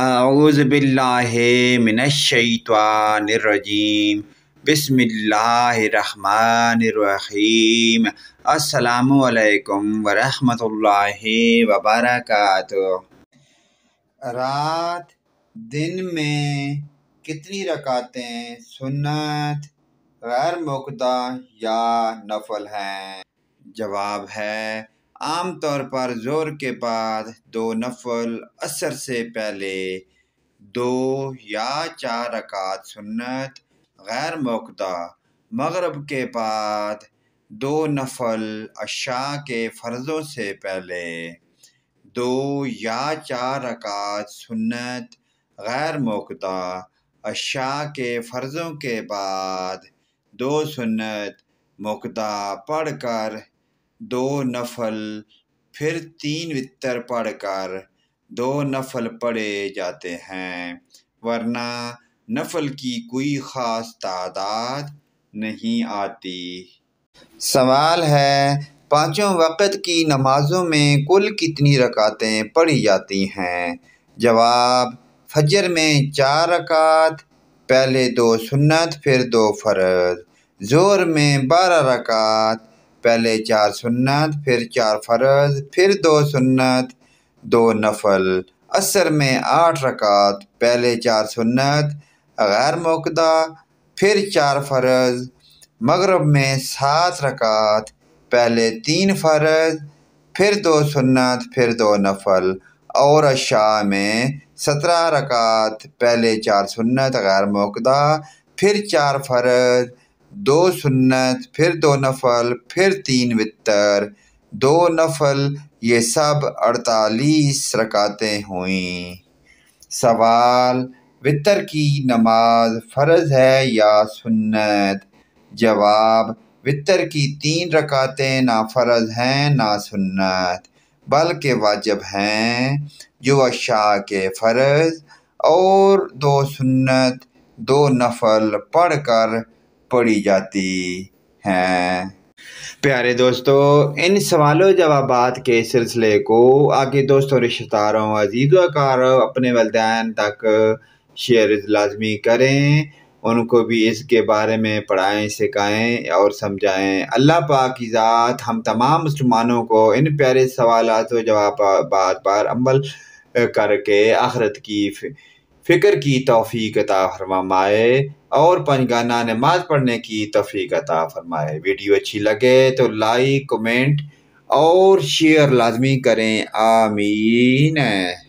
आउज़बिल्लिमिनशैतवानरजीम बसमीम असलकम वरहमतुल्लाह वबरकत रात दिन में कितनी रकातें सुन्नत गैर मुकदा या नफल हैं जवाब है आमतौर पर जोर के बाद दो नफल असर से पहले दो या चार रकात सुन्नत गैर मौकदा मगरब के बाद दो नफल अशा के फ़र्ज़ों से पहले दो या चार रकात सुन्नत गैर मौकदा अशा के फ़र्ज़ों के बाद दो सुन्नत मुकदा पढ़कर दो नफल फिर तीन वितर पढ़कर दो नफल पढ़े जाते हैं वरना नफल की कोई ख़ास तादाद नहीं आती सवाल है पांचों वक़्त की नमाज़ों में कुल कितनी रकातें पढ़ी जाती हैं जवाब फजर में चार रकात पहले दो सुन्नत फिर दो फ़र्ज जोर में बारह रकात पहले चार सुन्नत फिर चार फ़र्ज़ फिर दो सुन्नत दो नफल असर में आठ रकात पहले चार सुन्नत गैर मौकदा फिर चार फ़र्ज़ मगरब में सात रकात पहले तीन फ़र्ज़ फिर दो सुन्नत फिर दो नफल और अशा में सत्रह रकात पहले चार सुन्नत गैर मौकदा फिर चार फ़र्ज़ दो सुन्नत फिर दो नफल फिर तीन वितर दो नफल ये सब अड़तालीस रकातें हुई सवाल वितर की नमाज फ़र्ज है या सुन्नत जवाब वितर की तीन रकातें ना फ़र्ज हैं ना सुन्नत बल्कि वाजब हैं जो अशा के फ़र्ज और दो सुन्नत दो नफल पढ़ कर पढ़ी जाती हैं प्यारे दोस्तों इन सवालों जवाब के सिलसिले को आगे दोस्तों रिश्तेदारों अजीज़ों अपने वालदेन तक शेयर लाजमी करें उनको भी इसके बारे में पढ़ाएं सिखाएं और समझाएं अल्लाह पाक की ज़ात हम तमाम मुसलमानों को इन प्यारे सवाल तो जवाब पर अमल करके आखरत की फ़िक्र की तोफ़ी कता फरमाए और पंजगाना नमाज पढ़ने की तोफ़ी अता फरमाए वीडियो अच्छी लगे तो लाइक कमेंट और शेयर लाजमी करें आमीन